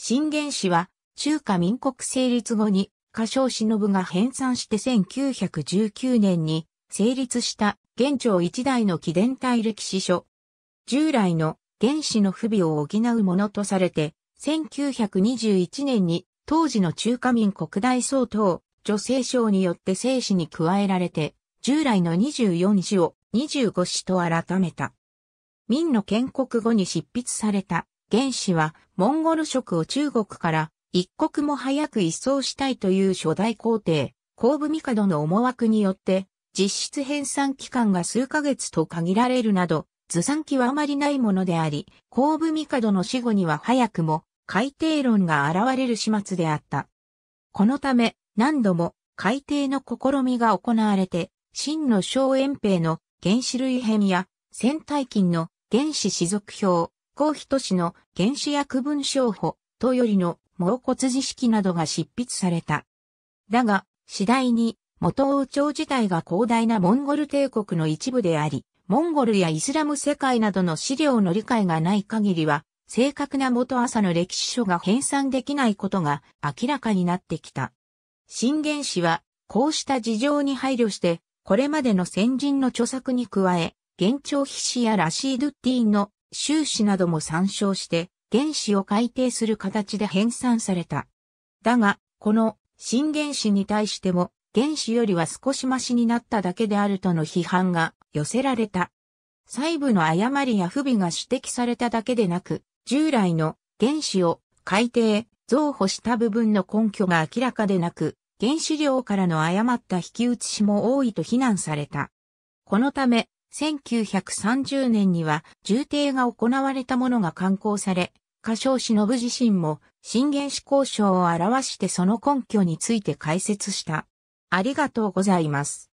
新元氏は、中華民国成立後に、歌唱忍が編纂して1919年に成立した元朝一代の記伝体歴史書。従来の原始の不備を補うものとされて、1921年に当時の中華民国大総統、女性省によって正史に加えられて、従来の24史を25史と改めた。民の建国後に執筆された原始はモンゴル食を中国から一刻も早く一掃したいという初代皇帝、皇武帝の思惑によって、実質編纂期間が数ヶ月と限られるなど、図ん期はあまりないものであり、皇武帝の死後には早くも、改定論が現れる始末であった。このため、何度も改定の試みが行われて、真の小炎兵の原子類編や、戦隊金の原子士族表、公人氏の原子薬文章法、とよりの毛骨辞識などが執筆された。だが、次第に、元王朝自体が広大なモンゴル帝国の一部であり、モンゴルやイスラム世界などの資料の理解がない限りは、正確な元朝の歴史書が編纂できないことが明らかになってきた。新元氏は、こうした事情に配慮して、これまでの先人の著作に加え、元朝筆死やラシードゥッティンの収支なども参照して、原子を改定する形で編纂された。だが、この新原子に対しても、原子よりは少しマシになっただけであるとの批判が寄せられた。細部の誤りや不備が指摘されただけでなく、従来の原子を改定、増補した部分の根拠が明らかでなく、原子量からの誤った引き写しも多いと非難された。このため、1930年には重帝が行われたものが刊行され、歌唱忍自身も新元死交渉を表してその根拠について解説した。ありがとうございます。